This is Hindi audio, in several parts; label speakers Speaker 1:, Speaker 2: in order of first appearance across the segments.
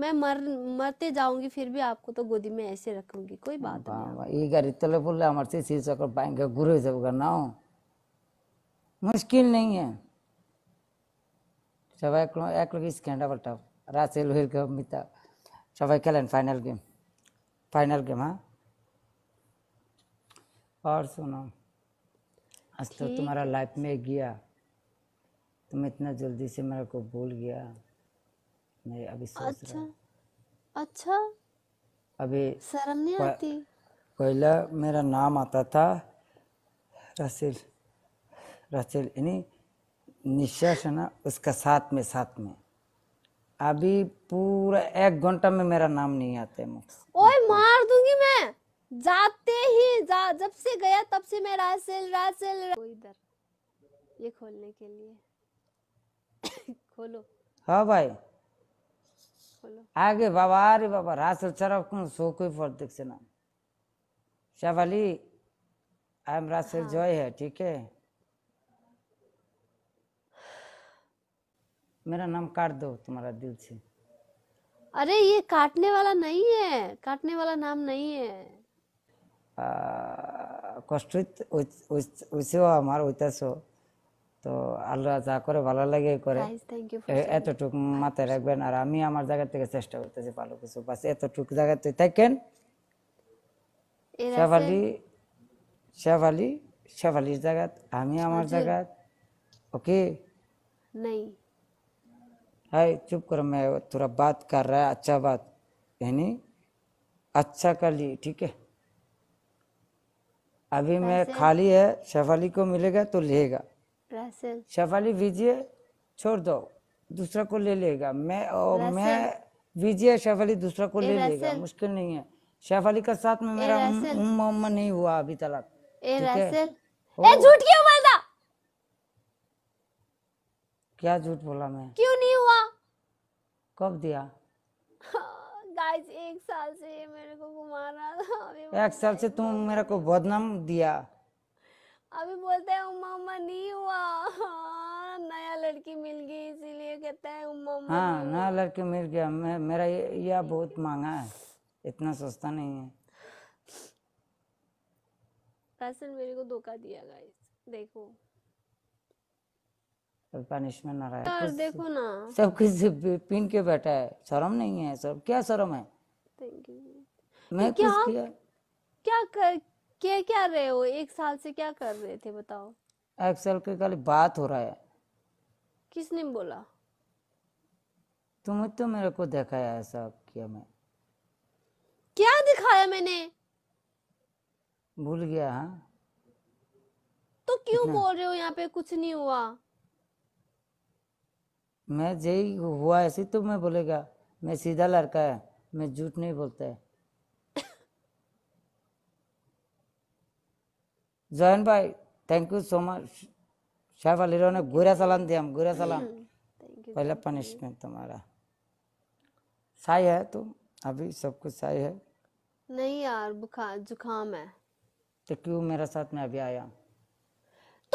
Speaker 1: मैं मर मरते जाऊंगी फिर भी आपको तो गोदी में ऐसे रखूंगी कोई बात
Speaker 2: नहीं ये गरीब तले बोले अमरती सी चक्कर पाएंगे गुरु जब करना हो मुश्किल नहीं है सब एक एक लोग इस कैंडा बटा रात से लोहिर के मिता सबा खेलें फाइनल गेम फाइनल गेम हाँ और सुनो आज तो तुम्हारा लाइफ में गया तुम इतना जल्दी से मेरे को भूल गया मैं अभी सोच अच्छा
Speaker 1: रहा। अच्छा
Speaker 2: अभी शर्म नहीं आती पहला मेरा नाम आता था रसिल रसिल यानी निशा है ना उसका साथ में साथ में अभी पूरा एक घंटा में मेरा नाम नहीं आते
Speaker 1: ओए मार दूंगी मैं जाते ही जा जब से गया तब से मैं रासिल रासिल रा... इधर ये खोलने के लिए खोलो
Speaker 2: हाँ भाई ಹಾಗೆ ಬಾಬಾ ರೀ ಬಾಬಾ ರಾತ್ರಿ ಉಚ್ಚಾರ ಹಾಕೊಂಡು ಸೋಕು ಫೋರ್ದಿಕ್ಸೆ ನಾನು शाहवाली आई एम रासेल हाँ। जॉय है ठीक है मेरा नाम काट दो तुम्हारा दिल से
Speaker 1: अरे ये काटने वाला नहीं है काटने वाला नाम नहीं है
Speaker 2: कष्टित उसे उतसो তো আল্লাহ যা করে ভালো লাগে করে এতটুকু মাথায় রাখবেন আর আমি আমার জায়গা থেকে চেষ্টা করতেছি ভালো কিছু বাস এতটুকু জায়গাতে থাকেন শেফালি শেফালি শেফালির জায়গা আমি আমার জায়গা ओके नहीं हाय चुप करो मैं थोड़ा बात कर रहा है अच्छा बात यानी अच्छा कर ली ठीक है अभी मैं खाली है शेफाली को मिलेगा तो लेगा रसल शफाली विजय छोड़ दो दूसरा को ले लेगा मैं और मैं विजय शेफाली दूसरा को ले लेगा मुश्किल नहीं है शैफ अली का साथ में मेरा मोहम्मद नहीं हुआ अभी तक झूठ क्यों बोला क्या झूठ बोला मैं
Speaker 1: क्यों नहीं हुआ कब दिया गाइस एक साल से मेरे को घुमा रहा था
Speaker 2: एक साल से तुम मेरे को बदनाम दिया
Speaker 1: अभी बोलते हैं उम्मा उम्मा नहीं हुआ हाँ, नया लड़की मिल गई इसीलिए कहते हैं उम्मा उम्मा हाँ
Speaker 2: नया लड़की मिल गया मैं मेरा यह बहुत मांगा है इतना सस्ता नहीं है
Speaker 1: दरअसल मेरे को धोखा दिया गाइस देखो
Speaker 2: पनिशमेंट ना रहा है यार देखो ना सब कुछ पीन के बैठा है शर्म नहीं है सब क्या शर्म है
Speaker 1: थैंक यू
Speaker 2: मैं तो क्या
Speaker 1: क्या कर क्या क्या रहे हो एक साल से क्या कर रहे थे बताओ
Speaker 2: एक साल के खाली बात हो रहा है
Speaker 1: किसने बोला
Speaker 2: तुम तो मेरे को दिखाया ऐसा किया मैं
Speaker 1: क्या दिखाया मैंने भूल गया हा? तो क्यों इतना? बोल रहे हो यहाँ पे कुछ नहीं हुआ
Speaker 2: मैं जय हुआ ऐसी तो मैं बोलेगा मैं सीधा लड़का है मैं झूठ नहीं बोलता है भाई thank you so much Shah Sahib আলীর অনেক सलाम दिया हम ঘুরে सलाम पहला पनिशमेंट तुम्हारा सही है तो अभी सब कुछ सही है
Speaker 1: नहीं यार बुखार जुखाम है
Speaker 2: तो क्यों मेरे साथ में अभी आया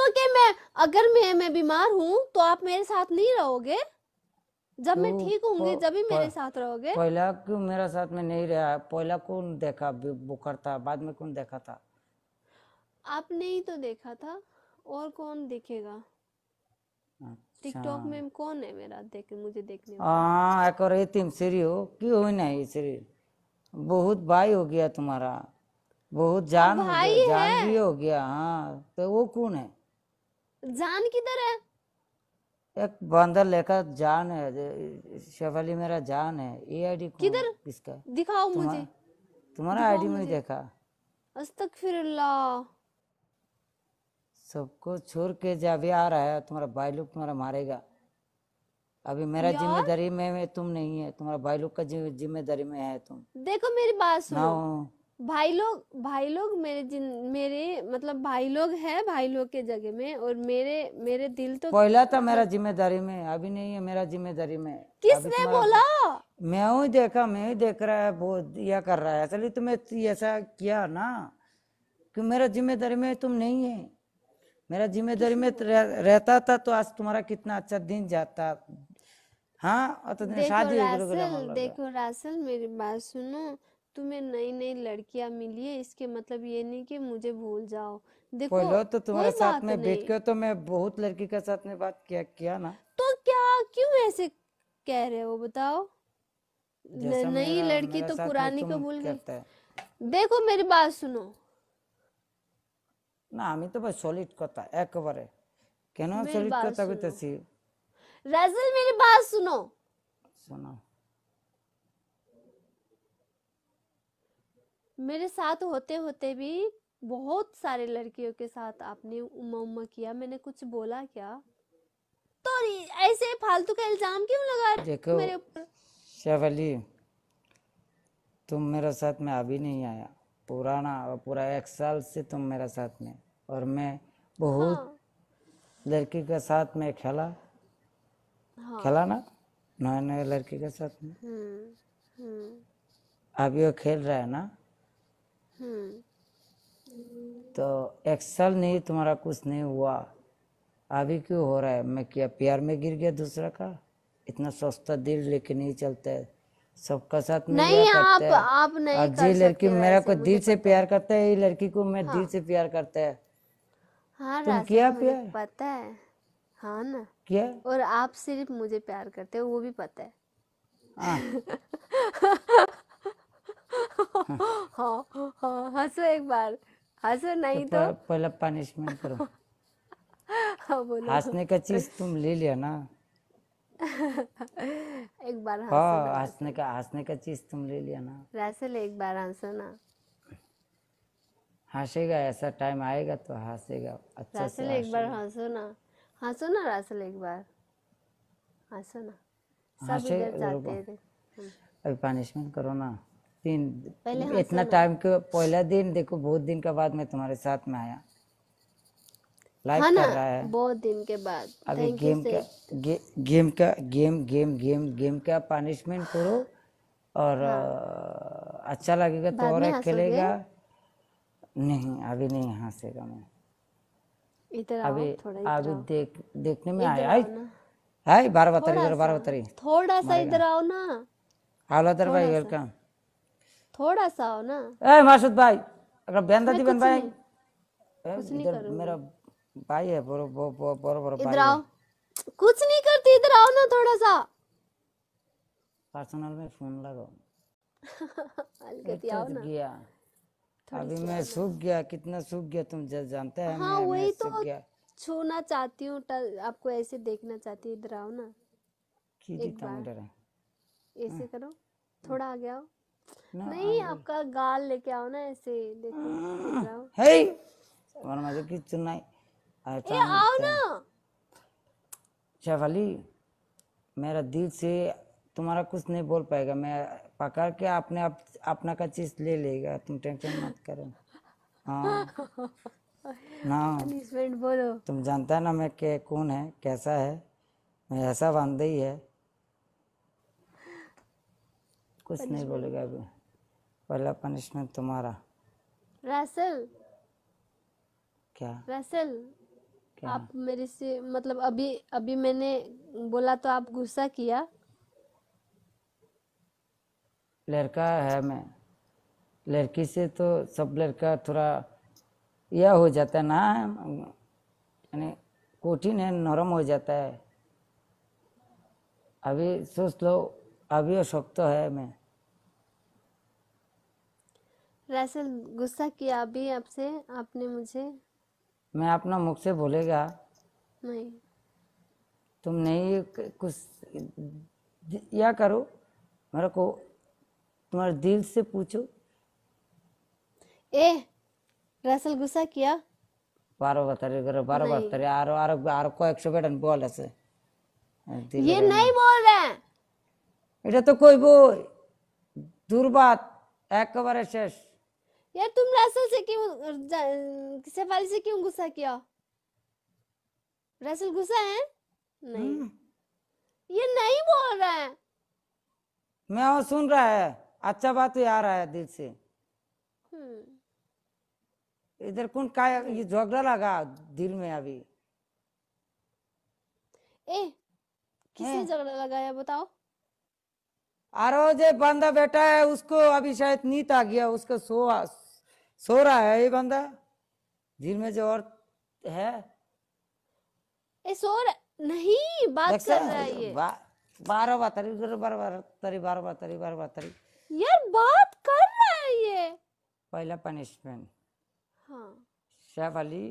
Speaker 1: तो क्या मैं अगर मैं मैं बीमार हूँ तो आप मेरे साथ नहीं रहोगे जब मैं ठीक होंगी जब ही मेरे साथ रहोगे पहला
Speaker 2: क्यों मेरा साथ में नहीं रहा पहला कौन देखा बुखार था बाद में कौन देखा था
Speaker 1: आपने ही तो देखा था और कौन देखेगा
Speaker 2: अच्छा। टिकटॉक
Speaker 1: में कौन है मेरा देख मुझे देखने
Speaker 2: हाँ एक और तुम सीरी हो क्यों ना ये सीरी बहुत भाई हो गया तुम्हारा बहुत हाँ, जान हो गया जान भी हो गया हाँ तो वो कौन है
Speaker 1: जान किधर है
Speaker 2: एक बंदर लेकर जान है शेफाली मेरा जान है ये आईडी किधर किसका
Speaker 1: दिखाओ मुझे
Speaker 2: तुम्हारा आईडी में देखा
Speaker 1: अस्तगफिरुल्लाह
Speaker 2: सबको छोड़ के जब आ रहा है तुम्हारा भाई लोग तुम्हारा मारेगा अभी मेरा जिम्मेदारी में, में तुम नहीं है तुम्हारा भाई लोग का जिम्मेदारी में है तुम
Speaker 1: देखो मेरी बात सुनो भाई लोग भाई लोग मेरे जिन मेरे मतलब भाई लोग है भाई लोग के जगह में और मेरे मेरे दिल तो पहला था मतलब मेरा
Speaker 2: जिम्मेदारी में अभी नहीं है मेरा जिम्मेदारी में किसने बोला मैं ही देखा मैं ही देख रहा है बहुत यह कर रहा है चलिए तुम्हें ऐसा किया ना कि मेरा जिम्मेदारी में तुम नहीं है मेरा जिम्मेदारी में रहता था तो आज तुम्हारा कितना अच्छा दिन जाता हाँ तो शादी रासल, देखो
Speaker 1: रासल मेरी बात सुनो तुम्हें नई नई लड़कियां मिली है इसके मतलब ये नहीं कि मुझे भूल जाओ देखो लो तो तुम्हारे साथ में बैठ के
Speaker 2: तो मैं बहुत लड़की के साथ में बात किया किया ना
Speaker 1: तो क्या क्यों ऐसे कह रहे हो बताओ
Speaker 2: नई लड़की तो पुरानी को भूल गई
Speaker 1: देखो मेरी बात सुनो
Speaker 2: না আমি তো ভাই সলিড কথা একবারে কেন সলিড কথা কইতেছি
Speaker 1: রাজল মেরি বাস শুনো শুনো मेरे साथ होते होते भी बहुत सारे लड़कियों के साथ आपने उमा उमा किया मैंने कुछ बोला क्या तो ऐसे फालतू का इल्जाम क्यों लगा देखो मेरे ऊपर
Speaker 2: शेवली तुम मेरे साथ में अभी नहीं आया पुराना पूरा एक साल से तुम मेरा साथ में और मैं बहुत हाँ। लड़की के साथ में खेला
Speaker 1: हाँ। खेला ना
Speaker 2: नए नए लड़की के साथ में
Speaker 1: हम्म, हम्म।
Speaker 2: अब ये खेल रहा है ना हम्म। तो एक साल नहीं तुम्हारा कुछ नहीं हुआ अभी क्यों हो रहा है मैं क्या प्यार में गिर गया दूसरा का इतना सस्ता दिल लेके नहीं चलता है सबका साथ नहीं आप है। आप नहीं और जी लड़की मेरा को दिल से प्यार करता है ये लड़की को मैं दिल हाँ। से प्यार करता है
Speaker 1: हाँ तुम किया प्यार पता है हाँ ना क्या और आप सिर्फ मुझे प्यार करते हो वो भी पता है हाँ, हाँ, हाँ हंसो एक बार हंसो तो नहीं तो
Speaker 2: पहला पनिशमेंट करो
Speaker 1: हंसने का चीज
Speaker 2: तुम ले लिया ना
Speaker 1: एक बार हाँ हाँ, हाँ
Speaker 2: हंसने का हंसने का चीज तुम ले लिया ना
Speaker 1: वैसे ले एक बार हंसो ना
Speaker 2: हंसेगा ऐसा टाइम आएगा तो हंसेगा अच्छा से एक बार
Speaker 1: हंसो ना हंसो ना रासल एक बार हंसो ना सब हम्म।
Speaker 2: अभी पनिशमेंट करो ना तीन इतना टाइम के पहला दिन देखो बहुत दिन के बाद मैं तुम्हारे साथ में आया लाइव हाँ कर रहा है
Speaker 1: बहुत दिन के बाद अभी गेम का
Speaker 2: गे, गेम का गेम गेम गेम गेम का पनिशमेंट करो और हाँ। अच्छा लगेगा तो और खेलेगा नहीं अभी नहीं हंसेगा मैं
Speaker 1: इधर अभी अभी
Speaker 2: देख देखने में आया है बारह बता रही बारह बता रही
Speaker 1: थोड़ा सा इधर आओ ना
Speaker 2: हालादर भाई वेलकम
Speaker 1: थोड़ा सा आओ ना
Speaker 2: ए मासूद भाई अगर बहन दादी बन भाई इधर मेरा भाई है बोलो बो बो बोलो बोलो इधर आओ
Speaker 1: कुछ नहीं करती इधर आओ ना थोड़ा सा
Speaker 2: पर्सनल में फोन लगाओ हल्के आओ ना गया अभी मैं सूख गया कितना सूख गया तुम जब जानते हैं हाँ मैं, वही मैं तो
Speaker 1: छूना चाहती हूँ आपको ऐसे देखना चाहती हूँ इधर आओ ना एक बार ऐसे हाँ। करो थोड़ा आगे आओ नहीं आपका गाल लेके आओ ना ऐसे देखो हे
Speaker 2: और मजे तो की चुनाई ये आओ ना शेफ मेरा दिल से तुम्हारा कुछ नहीं बोल पाएगा मैं पकड़ के आपने आप अपना का चीज ले लेगा तुम टेंशन मत करो हाँ
Speaker 1: ना पनिशमेंट बोलो
Speaker 2: तुम जानता है ना मैं के कौन है कैसा है मैं ऐसा बांधे ही है कुछ नहीं बोलेगा अभी पहला पनिशमेंट तुम्हारा रसल क्या
Speaker 1: रसल आप मेरे से मतलब अभी अभी मैंने बोला तो आप गुस्सा किया
Speaker 2: लड़का है मैं लड़की से तो सब लड़का थोड़ा यह हो जाता है ना यानी कोठी ने नरम हो जाता है अभी सोच लो अभी अशक्त है मैं
Speaker 1: रासल गुस्सा किया अभी आपसे आपने मुझे
Speaker 2: मैं अपना मुख से बोलेगा नहीं तुम नहीं कुछ या करो मेरे को तुम्हारे दिल से पूछो
Speaker 1: ए रसल गुस्सा किया
Speaker 2: बारह बता बारह बता आरो आरो आरो को एक सौ बेटन बोल ऐसे हाँ, ये नहीं बोल रहे इधर तो कोई बोल दूर बात एक बार শেষ
Speaker 1: यार तुम रसल से क्यों शेफाली से क्यों गुस्सा किया रसल गुस्सा है नहीं हम्म। ये नहीं बोल रहा है
Speaker 2: मैं वो सुन रहा है अच्छा बात आ रहा है दिल से
Speaker 1: हम्म।
Speaker 2: इधर कौन का ये झगड़ा लगा दिल में अभी ए किसने
Speaker 1: झगड़ा लगाया बताओ
Speaker 2: आरो जो बंदा बेटा है उसको अभी शायद नींद आ गया उसका सो सो रहा है ये बंदा दिन में जो और है
Speaker 1: ए, सो रहा नहीं बात कर रहा है ये
Speaker 2: बा, तरी उधर बारह बारह तरी बारह बातरी बारह तरी
Speaker 1: यार बात कर रहा है ये
Speaker 2: पहला पनिशमेंट हाँ सैफ अली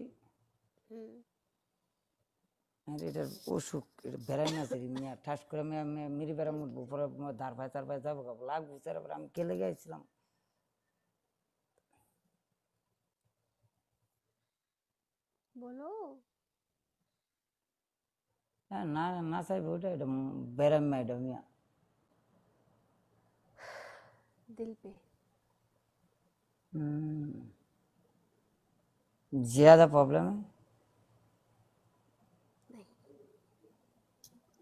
Speaker 2: আরে এটার অসুখ এটা বেড়াই না সেরি মিয়া ঠাস করে মেয়ে মেরি বেড়া মুঠবো পরে দাঁড় ভাই তার ভাই যাবো লাগবো তারপরে আমি কেলে बोलो ना ना सही बोल साहेब उठाइडम बेरम मैडम या दिल पे हम्म ज्यादा प्रॉब्लम है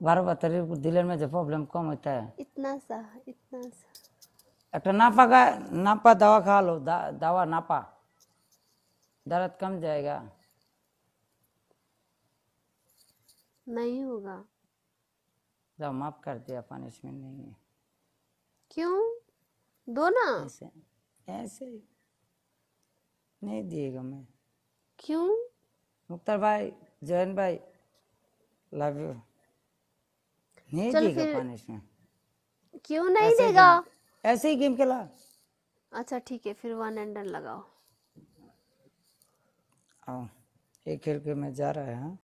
Speaker 2: बारह को दिल में जो प्रॉब्लम कम होता है
Speaker 1: इतना सा इतना सा एक
Speaker 2: अच्छा, नापा का नापा दवा खा लो दवा नापा दर्द कम जाएगा
Speaker 1: नहीं होगा
Speaker 2: जाओ माफ कर दिया पनिशमेंट नहीं है
Speaker 1: क्यों
Speaker 2: दो ना ऐसे ऐसे नहीं दिएगा मैं क्यों मुख्तार भाई जैन भाई लव यू नहीं देगा पनिशमेंट
Speaker 1: क्यों नहीं देगा ऐसे ही गेम खेला अच्छा ठीक है फिर वन एंड डन लगाओ
Speaker 2: आओ एक खेल के मैं जा रहा है हाँ।